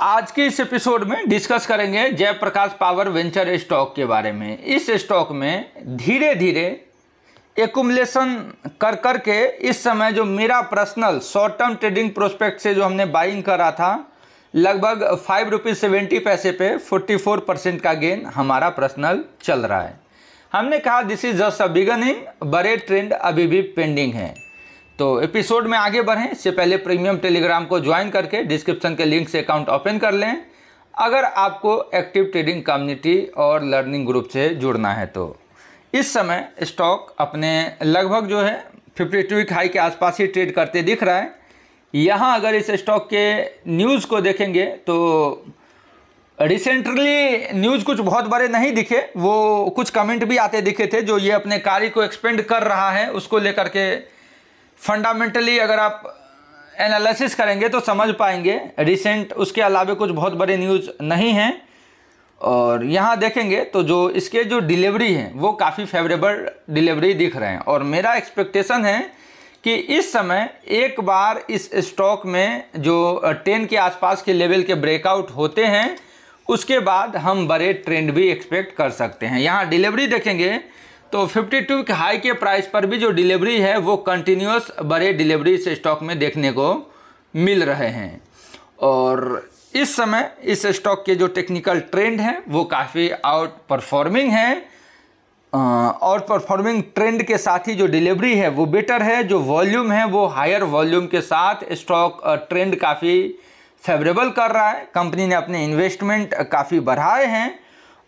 आज के इस एपिसोड में डिस्कस करेंगे जयप्रकाश पावर वेंचर स्टॉक के बारे में इस स्टॉक में धीरे धीरे एकुमलेशन कर कर के इस समय जो मेरा personal short term trading prospect से जो हमने बाइंग करा था लगभग फाइव रुपीज़ सेवेंटी पैसे पे फोर्टी फोर परसेंट का गेन हमारा पर्सनल चल रहा है हमने कहा this is just a beginning बड़े ट्रेंड अभी भी पेंडिंग है तो एपिसोड में आगे बढ़ें इससे पहले प्रीमियम टेलीग्राम को ज्वाइन करके डिस्क्रिप्शन के लिंक से अकाउंट ओपन कर लें अगर आपको एक्टिव ट्रेडिंग कम्युनिटी और लर्निंग ग्रुप से जुड़ना है तो इस समय स्टॉक अपने लगभग जो है फिफ्टी टू वीक हाई के आसपास ही ट्रेड करते दिख रहा है यहाँ अगर इस स्टॉक के न्यूज़ को देखेंगे तो रिसेंटली न्यूज़ कुछ बहुत बड़े नहीं दिखे वो कुछ कमेंट भी आते दिखे थे जो ये अपने कार्य को एक्सपेंड कर रहा है उसको लेकर के फंडामेंटली अगर आप एनालिसिस करेंगे तो समझ पाएंगे रिसेंट उसके अलावा कुछ बहुत बड़े न्यूज़ नहीं हैं और यहाँ देखेंगे तो जो इसके जो डिलीवरी है वो काफ़ी फेवरेबल डिलीवरी दिख रहे हैं और मेरा एक्सपेक्टेशन है कि इस समय एक बार इस स्टॉक में जो टेन के आसपास के लेवल के ब्रेकआउट होते हैं उसके बाद हम बड़े ट्रेंड भी एक्सपेक्ट कर सकते हैं यहाँ डिलीवरी देखेंगे तो 52 के हाई के प्राइस पर भी जो डिलीवरी है वो कंटिन्यूस बड़े डिलीवरी से स्टॉक में देखने को मिल रहे हैं और इस समय इस स्टॉक के जो टेक्निकल ट्रेंड हैं वो काफ़ी आउट परफॉर्मिंग है और परफॉर्मिंग ट्रेंड के साथ ही जो डिलीवरी है वो बेटर है जो वॉल्यूम है वो हायर वॉल्यूम के साथ स्टॉक ट्रेंड काफ़ी फेवरेबल कर रहा है कंपनी ने अपने इन्वेस्टमेंट काफ़ी बढ़ाए हैं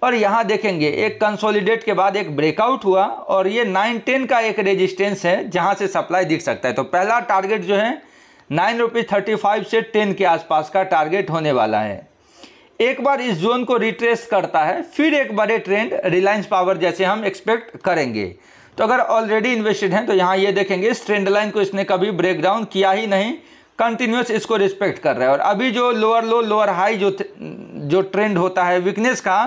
और यहाँ देखेंगे एक कंसोलिडेट के बाद एक ब्रेकआउट हुआ और ये नाइन टेन का एक रेजिस्टेंस है जहाँ से सप्लाई दिख सकता है तो पहला टारगेट जो है नाइन रुपीज़ थर्टी फाइव से टेन के आसपास का टारगेट होने वाला है एक बार इस जोन को रिट्रेस करता है फिर एक बड़े ट्रेंड रिलायंस पावर जैसे हम एक्सपेक्ट करेंगे तो अगर ऑलरेडी इन्वेस्टेड हैं तो यहाँ ये देखेंगे इस ट्रेंड लाइन को इसने कभी ब्रेक डाउन किया ही नहीं कंटिन्यूस इसको रिस्पेक्ट कर रहा है और अभी जो लोअर लो लोअर हाई जो जो ट्रेंड होता है वीकनेस का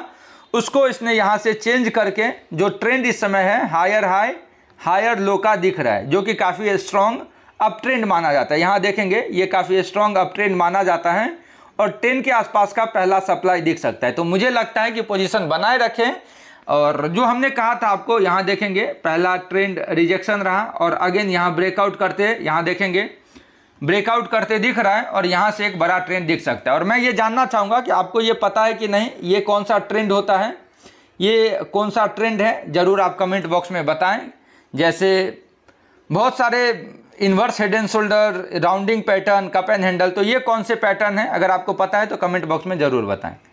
उसको इसने यहाँ से चेंज करके जो ट्रेंड इस समय है हायर हाई हायर लो का दिख रहा है जो कि काफ़ी स्ट्रॉन्ग अप ट्रेंड माना जाता है यहाँ देखेंगे ये काफ़ी स्ट्रॉन्ग अप ट्रेंड माना जाता है और टेन के आसपास का पहला सप्लाई दिख सकता है तो मुझे लगता है कि पोजीशन बनाए रखें और जो हमने कहा था आपको यहाँ देखेंगे पहला ट्रेंड रिजेक्शन रहा और अगेन यहाँ ब्रेकआउट करते यहाँ देखेंगे ब्रेकआउट करते दिख रहा है और यहाँ से एक बड़ा ट्रेंड दिख सकता है और मैं ये जानना चाहूँगा कि आपको ये पता है कि नहीं ये कौन सा ट्रेंड होता है ये कौन सा ट्रेंड है ज़रूर आप कमेंट बॉक्स में बताएं जैसे बहुत सारे inverse head and shoulder rounding pattern cup and handle तो ये कौन से पैटर्न है अगर आपको पता है तो कमेंट बॉक्स में ज़रूर बताएँ